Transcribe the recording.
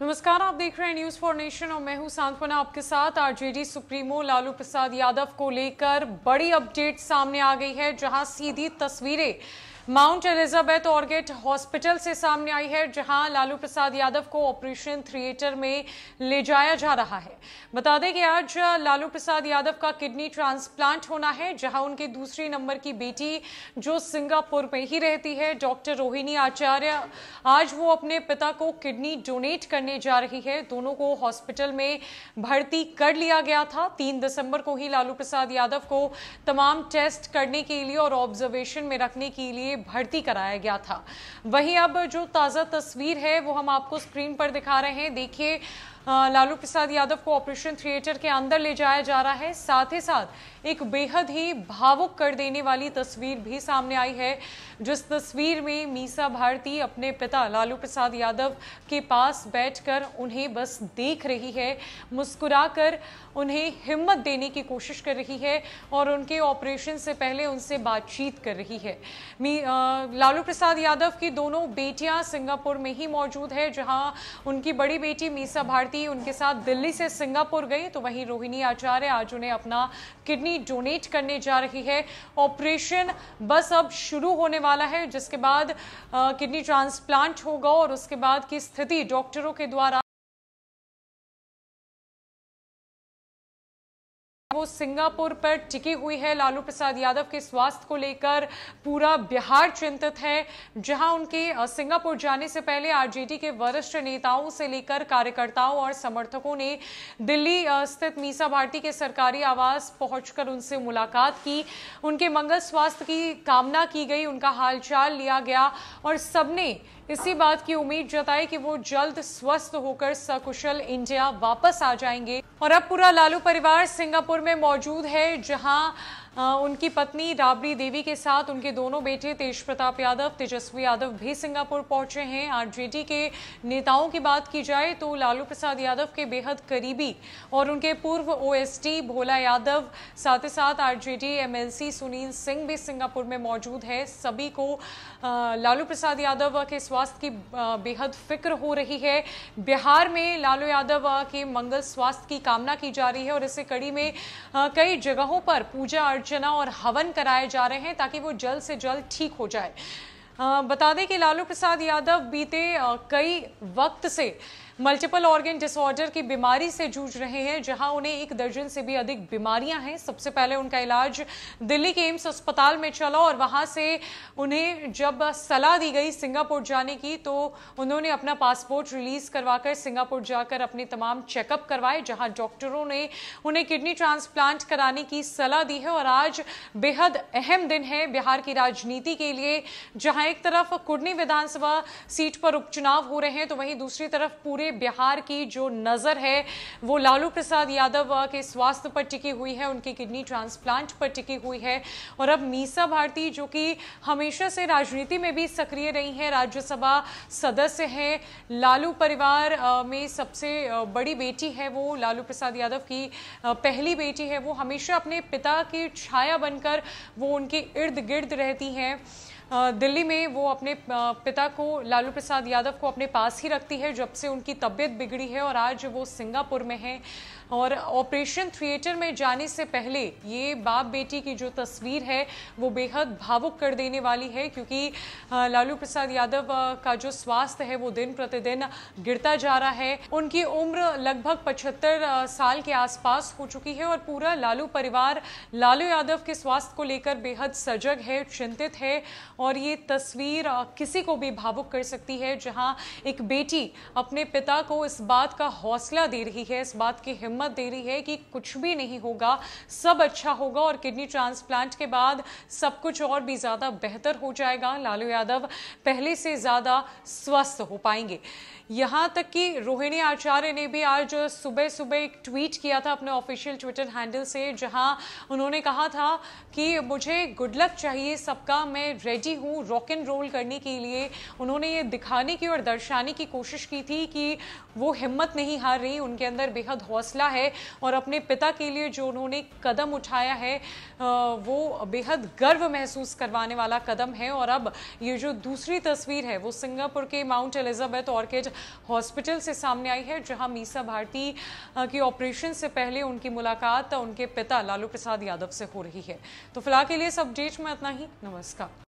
नमस्कार आप देख रहे हैं न्यूज फॉर नेशन और मैं हूं सांत्वना आपके साथ आरजेडी सुप्रीमो लालू प्रसाद यादव को लेकर बड़ी अपडेट सामने आ गई है जहां सीधी तस्वीरें माउंट एलिजाबेथ ऑर्गेट हॉस्पिटल से सामने आई है जहां लालू प्रसाद यादव को ऑपरेशन थिएटर में ले जाया जा रहा है बता दें कि आज लालू प्रसाद यादव का किडनी ट्रांसप्लांट होना है जहां उनके दूसरी नंबर की बेटी जो सिंगापुर में ही रहती है डॉक्टर रोहिणी आचार्य आज वो अपने पिता को किडनी डोनेट करने जा रही है दोनों को हॉस्पिटल में भर्ती कर लिया गया था तीन दिसंबर को ही लालू प्रसाद यादव को तमाम टेस्ट करने के लिए और ऑब्जर्वेशन में रखने के लिए भर्ती कराया गया था वहीं अब जो ताज़ा तस्वीर है वो हम आपको स्क्रीन पर दिखा रहे हैं देखिए लालू प्रसाद यादव को ऑपरेशन थिएटर के अंदर ले जाया जा रहा है साथ ही साथ एक बेहद ही भावुक कर देने वाली तस्वीर भी सामने आई है जिस तस्वीर में मीसा भारती अपने पिता लालू प्रसाद यादव के पास बैठकर उन्हें बस देख रही है मुस्कुराकर उन्हें हिम्मत देने की कोशिश कर रही है और उनके ऑपरेशन से पहले उनसे बातचीत कर रही है लालू प्रसाद यादव की दोनों बेटियां सिंगापुर में ही मौजूद है जहां उनकी बड़ी बेटी मीसा भारती पति उनके साथ दिल्ली से सिंगापुर गई तो वहीं रोहिणी आचार्य आज उन्हें अपना किडनी डोनेट करने जा रही है ऑपरेशन बस अब शुरू होने वाला है जिसके बाद किडनी ट्रांसप्लांट होगा और उसके बाद की स्थिति डॉक्टरों के द्वारा वो सिंगापुर पर टिकी हुई है लालू प्रसाद यादव के स्वास्थ्य को लेकर पूरा बिहार चिंतित है जहां उनके सिंगापुर जाने से पहले आरजेडी के वरिष्ठ नेताओं से लेकर कार्यकर्ताओं और समर्थकों ने दिल्ली स्थित मीसा भारती के सरकारी आवास पहुंचकर उनसे मुलाकात की उनके मंगल स्वास्थ्य की कामना की गई उनका हालचाल लिया गया और सबने इसी बात की उम्मीद जताई कि वो जल्द स्वस्थ होकर सकुशल इंडिया वापस आ जाएंगे और अब पूरा लालू परिवार सिंगापुर में मौजूद है जहां उनकी पत्नी राबड़ी देवी के साथ उनके दोनों बेटे तेज प्रताप यादव तेजस्वी यादव भी सिंगापुर पहुंचे हैं आरजेडी के नेताओं की बात की जाए तो लालू प्रसाद यादव के बेहद करीबी और उनके पूर्व ओएसडी भोला यादव साथ ही साथ आरजेडी एमएलसी सुनील सिंह भी सिंगापुर में मौजूद है सभी को लालू प्रसाद यादव के स्वास्थ्य की बेहद फिक्र हो रही है बिहार में लालू यादव के मंगल स्वास्थ्य की कामना की जा रही है और इसी कड़ी में कई जगहों पर पूजा अर्चना और हवन कराए जा रहे हैं ताकि वो जल्द से जल्द ठीक हो जाए बता दें कि लालू प्रसाद यादव बीते कई वक्त से मल्टीपल ऑर्गेन डिसऑर्डर की बीमारी से जूझ रहे हैं जहां उन्हें एक दर्जन से भी अधिक बीमारियां हैं सबसे पहले उनका इलाज दिल्ली के एम्स अस्पताल में चला और वहां से उन्हें जब सलाह दी गई सिंगापुर जाने की तो उन्होंने अपना पासपोर्ट रिलीज करवाकर सिंगापुर जाकर अपने तमाम चेकअप करवाए जहां डॉक्टरों ने उन्हें किडनी ट्रांसप्लांट कराने की सलाह दी है और आज बेहद अहम दिन है बिहार की राजनीति के लिए जहां एक तरफ कुडनी विधानसभा सीट पर उपचुनाव हो रहे हैं तो वहीं दूसरी तरफ पूरे पूरे बिहार की जो नज़र है वो लालू प्रसाद यादव के स्वास्थ्य पर टिकी हुई है उनकी किडनी ट्रांसप्लांट पर टिकी हुई है और अब मीसा भारती जो कि हमेशा से राजनीति में भी सक्रिय रही हैं राज्यसभा सदस्य हैं लालू परिवार में सबसे बड़ी बेटी है वो लालू प्रसाद यादव की पहली बेटी है वो हमेशा अपने पिता की छाया बनकर वो उनके इर्द गिर्द रहती हैं दिल्ली में वो अपने पिता को लालू प्रसाद यादव को अपने पास ही रखती है जब से उनकी तबीयत बिगड़ी है और आज वो सिंगापुर में है और ऑपरेशन थिएटर में जाने से पहले ये बाप बेटी की जो तस्वीर है वो बेहद भावुक कर देने वाली है क्योंकि लालू प्रसाद यादव का जो स्वास्थ्य है वो दिन प्रतिदिन गिरता जा रहा है उनकी उम्र लगभग 75 साल के आसपास हो चुकी है और पूरा लालू परिवार लालू यादव के स्वास्थ्य को लेकर बेहद सजग है चिंतित है और ये तस्वीर किसी को भी भावुक कर सकती है जहां एक बेटी अपने पिता को इस बात का हौसला दे रही है इस बात की हिम्मत दे रही है कि कुछ भी नहीं होगा सब अच्छा होगा और किडनी ट्रांसप्लांट के बाद सब कुछ और भी ज़्यादा बेहतर हो जाएगा लालू यादव पहले से ज़्यादा स्वस्थ हो पाएंगे यहाँ तक कि रोहिणी आचार्य ने भी आज सुबह सुबह एक ट्वीट किया था अपने ऑफिशियल ट्विटर हैंडल से जहाँ उन्होंने कहा था कि मुझे गुड लक चाहिए सबका मैं रेडी रेडी हूँ रॉक एंड रोल करने के लिए उन्होंने ये दिखाने की और दर्शाने की कोशिश की थी कि वो हिम्मत नहीं हार रही उनके अंदर बेहद हौसला है और अपने पिता के लिए जो उन्होंने कदम उठाया है वो बेहद गर्व महसूस करवाने वाला कदम है और अब ये जो दूसरी तस्वीर है वो सिंगापुर के माउंट एलिजाबेथ ऑर्किड हॉस्पिटल से सामने आई है जहां मीसा भारती की ऑपरेशन से पहले उनकी मुलाकात उनके पिता लालू प्रसाद यादव से हो रही है तो फिलहाल के लिए इस अपडेट में इतना ही नमस्कार